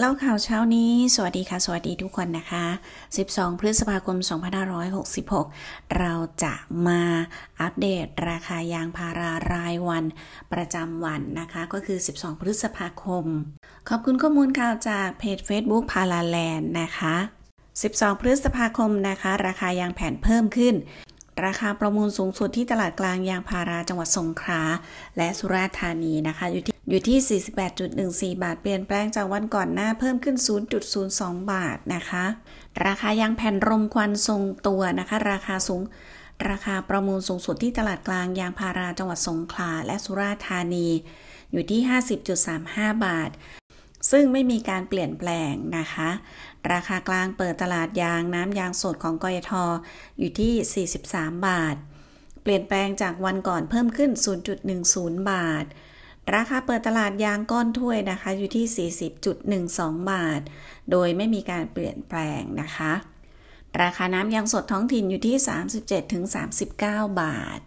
เล่าข่าวเช้านี้สวัสดีค่ะสวัสดีทุกคนนะคะ 12 พฤษภาคม 2566 เราจะมาอัปเดตราคายางพารารายวันประจำวันนะคะก็คือ 12 พฤษภาคม ขอบคุณข้อมูลข่าวจากเพจ Facebook พาราแลนด์นะคะ 12 พฤษภาคมนะคะ ราคายางแผ่นเพิ่มขึ้น ราคาประมูลสูงสุดที่ตลาดกลาง ยางพาราจังหวัดสงขลาและสุราษฎร์ธานีนะคะอยู่ที่อยู่ที่ 48.14 บาท เปลี่ยนแปลงจากวันก่อนหน้าเพิ่มขึ้น 0.02 บาท นะคะ ราคายางแผ่นรมควันทรงตัวนะคะ ราคาสูง ราคาประมูลสูงสุดที่ตลาดกลางยางพาราจังหวัดสงขลาและสุราษฎร์ธานี อยู่ที่ 50.35 บาท ซึ่งไม่มีการเปลี่ยนแปลงนะคะ ราคากลางเปิดตลาดยางน้ำยางสดของกยทออยู่ที่ 43 บาท เปลี่ยนแปลงจากวันก่อนเพิ่มขึ้น 0.10 บาทราคาเปิดตลาดยางก้อนถ้วยนะคะอยู่ที่ 40.12 บาท โดยไม่มีการเปลี่ยนแปลงนะคะ ราคาน้ำยางสดท้องถิ่นอยู่ที่ 37-39 บาท